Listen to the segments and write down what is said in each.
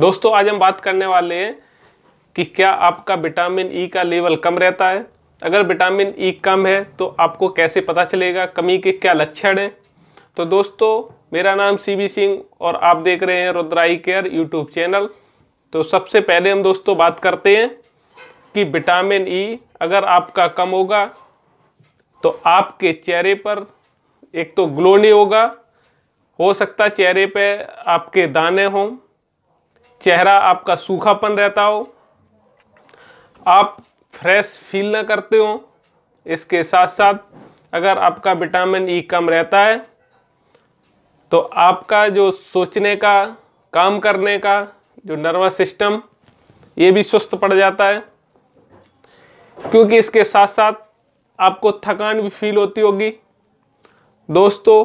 दोस्तों आज हम बात करने वाले हैं कि क्या आपका विटामिन ई e का लेवल कम रहता है अगर विटामिन ई e कम है तो आपको कैसे पता चलेगा कमी के क्या लक्षण हैं तो दोस्तों मेरा नाम सीबी सिंह और आप देख रहे हैं रुद्राई केयर यूट्यूब चैनल तो सबसे पहले हम दोस्तों बात करते हैं कि विटामिन ई e अगर आपका कम होगा तो आपके चेहरे पर एक तो ग्लो नहीं होगा हो सकता चेहरे पे आपके दाने हों चेहरा आपका सूखापन रहता हो आप फ्रेश फील ना करते हो इसके साथ साथ अगर आपका विटामिन ई e कम रहता है तो आपका जो सोचने का काम करने का जो नर्वस सिस्टम ये भी सुस्त पड़ जाता है क्योंकि इसके साथ साथ आपको थकान भी फील होती होगी दोस्तों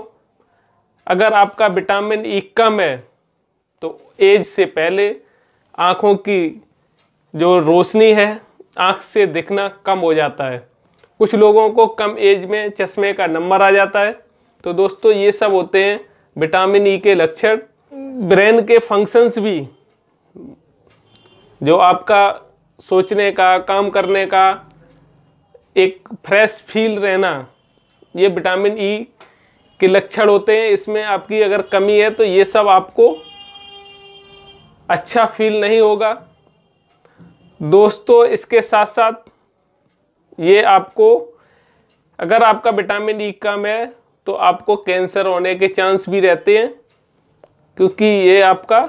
अगर आपका विटामिन ई e कम है तो एज से पहले आँखों की जो रोशनी है आँख से दिखना कम हो जाता है कुछ लोगों को कम एज में चश्मे का नंबर आ जाता है तो दोस्तों ये सब होते हैं विटामिन ई e के लक्षण ब्रेन के फंक्शंस भी जो आपका सोचने का काम करने का एक फ्रेश फील रहना ये विटामिन ई e के लक्षण होते हैं इसमें आपकी अगर कमी है तो ये सब आपको अच्छा फील नहीं होगा दोस्तों इसके साथ साथ ये आपको अगर आपका विटामिन ई e कम है तो आपको कैंसर होने के चांस भी रहते हैं क्योंकि ये आपका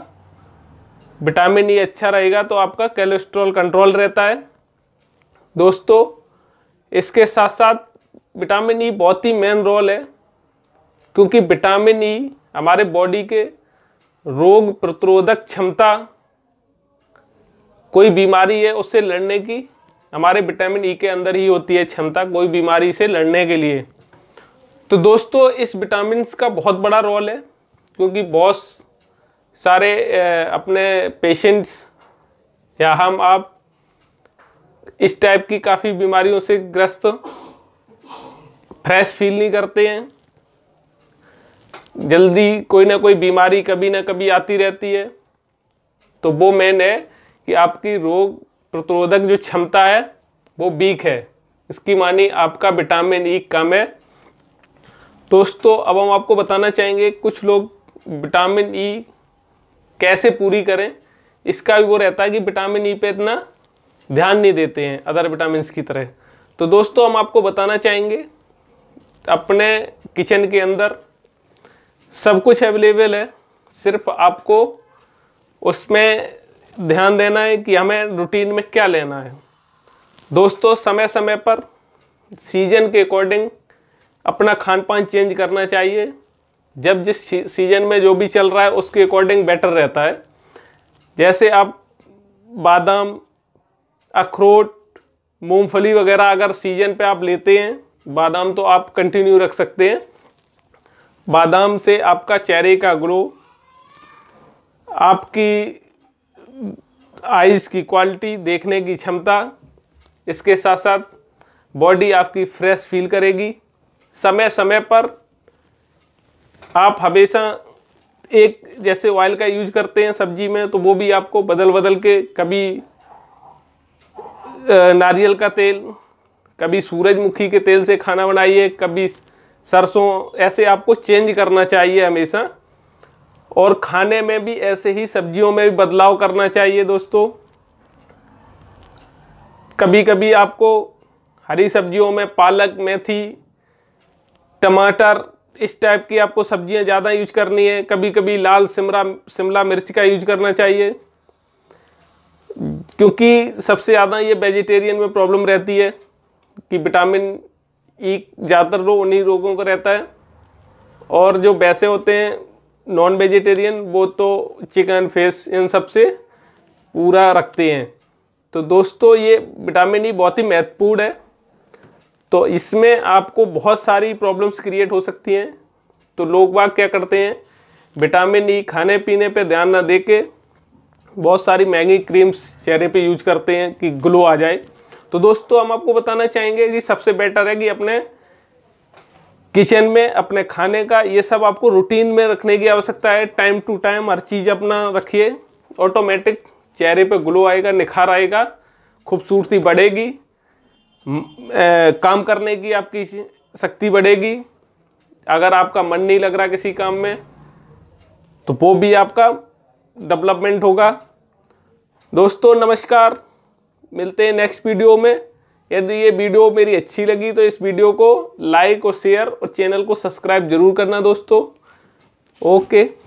विटामिन ई e अच्छा रहेगा तो आपका कोलेस्ट्रॉल कंट्रोल रहता है दोस्तों इसके साथ साथ विटामिन ई बहुत ही मेन रोल है क्योंकि विटामिन ई e हमारे बॉडी के रोग प्रतिरोधक क्षमता कोई बीमारी है उससे लड़ने की हमारे विटामिन ई e के अंदर ही होती है क्षमता कोई बीमारी से लड़ने के लिए तो दोस्तों इस विटामिन का बहुत बड़ा रोल है क्योंकि बहुत सारे अपने पेशेंट्स या हम आप इस टाइप की काफ़ी बीमारियों से ग्रस्त फ्रेश फील नहीं करते हैं जल्दी कोई ना कोई बीमारी कभी ना कभी आती रहती है तो वो मेन है कि आपकी रोग प्रतिरोधक जो क्षमता है वो वीक है इसकी मानी आपका विटामिन ई e कम है दोस्तों अब हम आपको बताना चाहेंगे कुछ लोग विटामिन ई e कैसे पूरी करें इसका भी वो रहता है कि विटामिन ई e पे इतना ध्यान नहीं देते हैं अदर विटामिन की तरह तो दोस्तों हम आपको बताना चाहेंगे अपने किचन के अंदर सब कुछ अवेलेबल है सिर्फ आपको उसमें ध्यान देना है कि हमें रूटीन में क्या लेना है दोस्तों समय समय पर सीजन के अकॉर्डिंग अपना खान पान चेंज करना चाहिए जब जिस सीजन में जो भी चल रहा है उसके अकॉर्डिंग बेटर रहता है जैसे आप बादाम अखरोट मूंगफली वगैरह अगर सीजन पे आप लेते हैं बादाम तो आप कंटिन्यू रख सकते हैं बादाम से आपका चेहरे का ग्लो आपकी आइज़ की क्वालिटी देखने की क्षमता इसके साथ साथ बॉडी आपकी फ्रेश फील करेगी समय समय पर आप हमेशा एक जैसे ऑयल का यूज करते हैं सब्जी में तो वो भी आपको बदल बदल के कभी नारियल का तेल कभी सूरजमुखी के तेल से खाना बनाइए कभी सरसों ऐसे आपको चेंज करना चाहिए हमेशा और खाने में भी ऐसे ही सब्जियों में भी बदलाव करना चाहिए दोस्तों कभी कभी आपको हरी सब्जियों में पालक मेथी टमाटर इस टाइप की आपको सब्जियां ज़्यादा यूज करनी है कभी कभी लाल शिमला शिमला मिर्च का यूज करना चाहिए क्योंकि सबसे ज़्यादा ये वेजिटेरियन में प्रॉब्लम रहती है कि विटामिन एक ज़्यादातर लोग उन्हीं रोगों का रहता है और जो वैसे होते हैं नॉन वेजिटेरियन वो तो चिकन फिश इन सब से पूरा रखते हैं तो दोस्तों ये विटामिन ई e बहुत ही महत्वपूर्ण है तो इसमें आपको बहुत सारी प्रॉब्लम्स क्रिएट हो सकती हैं तो लोग बाग क्या करते हैं विटामिन ई e खाने पीने पे ध्यान ना दे के बहुत सारी महंगी क्रीम्स चेहरे पे यूज करते हैं कि ग्लो आ जाए तो दोस्तों हम आपको बताना चाहेंगे कि सबसे बेटर है कि अपने किचन में अपने खाने का ये सब आपको रूटीन में रखने की आवश्यकता है टाइम टू टाइम हर चीज़ अपना रखिए ऑटोमेटिक चेहरे पे ग्लो आएगा निखार आएगा खूबसूरती बढ़ेगी काम करने की आपकी शक्ति बढ़ेगी अगर आपका मन नहीं लग रहा किसी काम में तो वो भी आपका डेवलपमेंट होगा दोस्तों नमस्कार मिलते हैं नेक्स्ट वीडियो में यदि ये वीडियो मेरी अच्छी लगी तो इस वीडियो को लाइक और शेयर और चैनल को सब्सक्राइब जरूर करना दोस्तों ओके